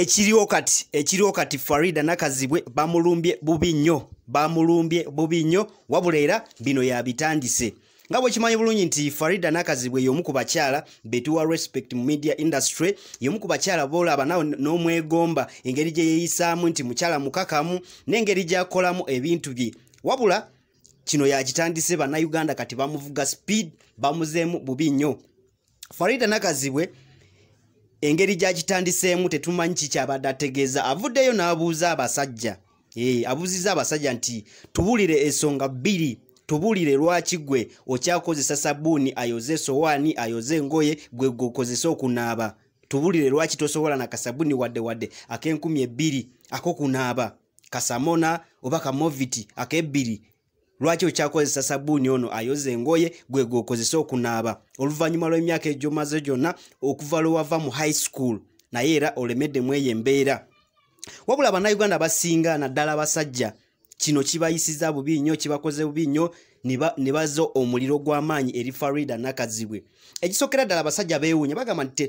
ekiriwo kati ekiriwo kati farida nakazibwe bamulumbye bubi nnyo bamulumbye bubi nnyo wabula era bino yabitandise nga bwekimanyi bulungi nti farida nakazibwe yomu ku bakyala betuwa respect mu media industry yomu ku bakyala boolaba nawe n'omwegomba engeri gye yeeyisaamu nti mukyala mukakamu n'engeri gyakolamu ebintu bye wabula kino yakitandise bannayuganda kati bamuvuga speed bamuzeemu bubi nnyo farida nakazibwe engeri gyakitandiseemu tetumanyi kikyabadde ategeeza avuddeyo n'abuuza abasajja eh, abuuziza abasajja nti tubuulire ensonga bbiri tubuulire lwaki gwe okyakozesa sabbuuni ayoze esowaani ayoze engoye gwe gweokozesa okunaaba tubuulire lwaki tosobola nakasabbuuni wadde wadde ak'enkumi ebbiri ak'okunaaba kasamona oba kamoviti ak'ebbiri lwaki okyakozesa sabuuni ono ayoza engoye gwe gwokozesa okunaaba oluvannyuma lw'emyaka egyomaze gyonna okuva lwewava mu high school naye era olemeddemu eyo embeera wabula bannayuganda basinga naddala basajja kino kibayisiza bubi nnyo kibakoze bubi nnyo ne bazo omuliro gw'amaanyi eri farida nakazibwe ekisookera ddala abasajja beewuunya bagamba nti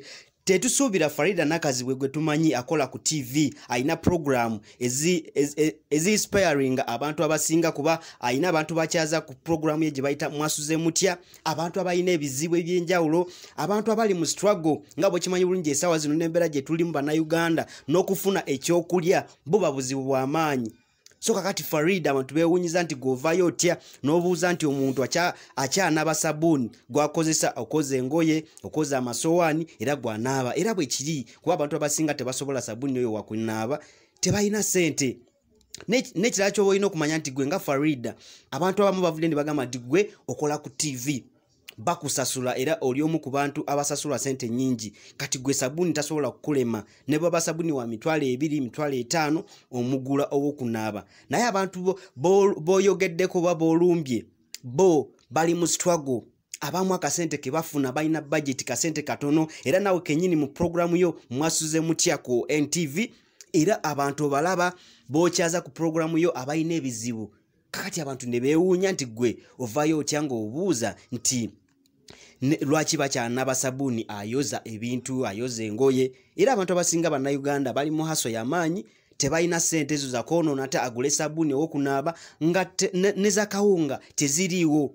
tetusuubira farida nakazibwe gwe tumanyi akola ku tv ayina programu eziinspiringa ezi, ezi abantu abasinga kuba ayina abantu bakyaza ku programu ye gye bayita mwasuze mutya abantu abalina ebizibu ebyenjawulo abantu abali mu struggle nga bwekimanyi bulungi esaawa zino nembeera gye tulimu bannauganda n'okufuna ekyokulya buba buzibu bw'amaanyi so kakati farida abantu bewunyiza nti gwovayo otya nobuuza nti omuntu akyanaba sabuuni gwakozesa okoza engoye okoza amasowaani era gwanaaba era bwekiri kuba abantu abasinga tebasobola sabuuni oyo wakunaaba tebalina sente nekirala kyoba olina okumanya nti gwe nga farida abantu abamu bavudde ni bagamba nti gwe okola ku tivi bakusasula era oli omu ku bantu abasasula sente nyingi kati gwe sabuuni tasobola kukulema ne baba sabuuni wa mitwalo ebiri mitwalo etaano omugula ow'okunaaba naye abantu booyogeddeko oba boolumbye bo bali mu sitwago abamu akasente ke bafuna balina budget kasente katono era nawe kenyini mu puroguramu yo mwasuze mutya ku ntv era abantu obalaba bookyaza ku puroguramu yo abalina ebizibu kakati abantu ne beewuunya nti gwe ovaayo otya ng'obuuza nti lwaki bakyanaba sabuuni ayoza ebintu ayoza engoye era abantu abasinga bannayuganda bali mu haso yamaanyi tebalina sente ezo zakonoona te agule sabuuni owokunaaba nga ne zakawunga teziriiwo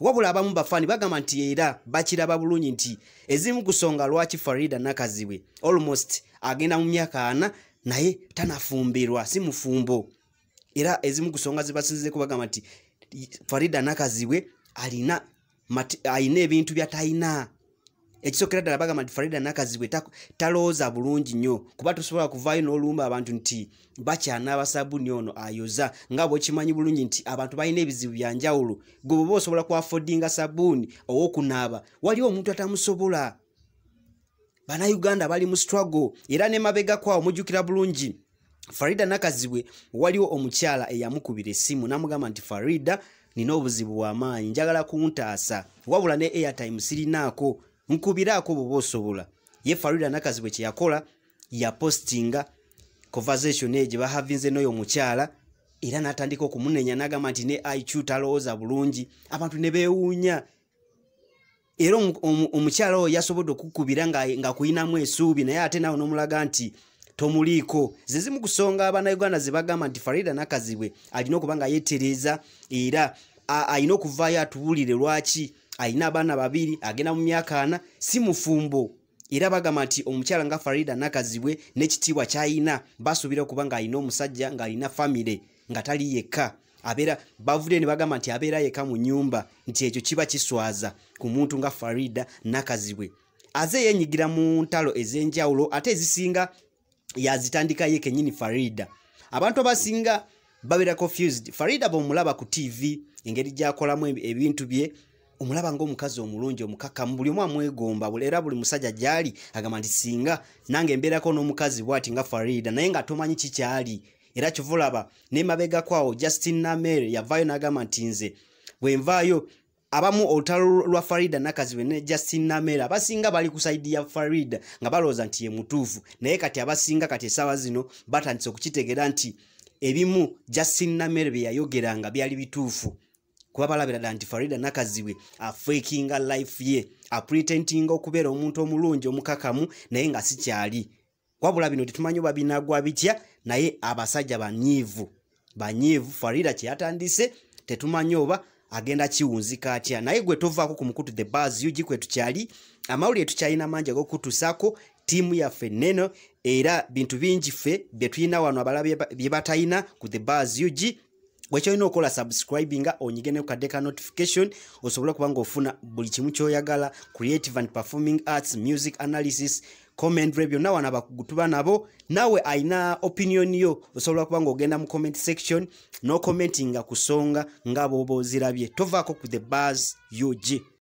wabula abamu bafaani bagamba nti era bakiraba bulungi nti ezimu kusonga lwaki farida nakazibwe almost agenda mu myaka ana naye tanafumbirwa si mufumbo era ezimu kusonga zibasinzizeku bagamba nti farida nakazibwe alina ayina ebintu byatayina ekisokera ddala bagamba nti farida nakazibwe talooza bulungi nnyo kuba tosobola kuvaayo n'olumba abantu nti bakyanaaba sabuni ono ayoza nga bwekimanyi bulungi nti abantu balina ebizibu byanjawulo gwe bweba osobola kwafodinga sabuuni owokunaaba waliwo omuntu atamusobola bannauganda bali mu struggle era nemabega kwawo mujjukira bulungi farida nakazibwe waliwo omukyala eyamukubira essimu namugamba nti farida nina obuzibu bwamaanyi njagala kuntaasa wabula ne airtime sirinaako nkubiraako bwoba osobola ye farida nakazi bwe kyeyakola yapostinga conversation eyo gye bahavinze n'oyo omukyala era n'atandika okumunenya n'agamba nti ne iq talowooza bulungi abantu ne beewuunya era omukyala oyo yasobodde okukubira nga kuyinamu esuubi naye ate nawe n'omulaga nti tomuliiko zezimu kusonga abannayuganda e zebagamba nti farida nakazibwe alina okuba nga yetereza era alina okuvaayo atubulire lwaki alina abaana babiri agenda mu myaka ana si mufumbo era bagamba nti omukyala nga farida nakazibwe n'ekitiibwa kyayina basuubira okuba nga alina omusajja ng'alina famire nga tali yekka abeera bavudde ne bagamba nti abeera yekka mu nyumba nti ekyo kiba kiswaza ku muntu nga farida nakazibwe aze yenyigira mu ntalo ez'enjawulo ate ezisinga yazitandika ye kenyini farida abantu abasinga babeera confused farida bwomulaba ku tv engeri gyakolamu ebintu bye omulaba ngaomukazi omulungi omukakamu buli omu amwegomba era buli musajja gyali agamba nti singa nange embeerako n'omukazi bwati nga farida naye nga tomanyi kikyali era kivulaba nemabegakwawo justin namer yavaayo n'agamba nti nze bwenvaayo abamu olutalo lwa farida nakazibwe ne justin namera abasinga bali ku saidi ya farida nga balowooza nti ye mutuufu naye kati abasinga kati esaawa zino batandise okukitegera nti ebimu justin namera bye yayogeranga byali bituufu kuba balabiradda nti farida nakazibwe afekinga life ye apretentinga okubeera omuntu omulungi omukakamu naye nga si kyali kwabula bino tetumanyi oba binagwa bitya naye abasajja banyiivu banyiivu farida kye yatandise tetumanyi oba agenda kiwunzika atya naye gwe tovaako ku mukutu the bas ug kwe tukyali amawulire tukyalina mangi ag'okutuusaako ttiimu yaffe neno era bintu bingi ffe bye tulina wano abalaba bye batalina ku the bas ug wekyolina okukola subscribinga onyige nekukaddeka notification osobole okuba ngaofuna buli kimu kyoyagala creative and performing arts music analysis comment review nawe anabakugutuba nabo nawe ayina opinioni yo osobola kubanga ogenda mu comment section no commenting nga ku songa nga bwoba ozirabye tovaako ku the bars ug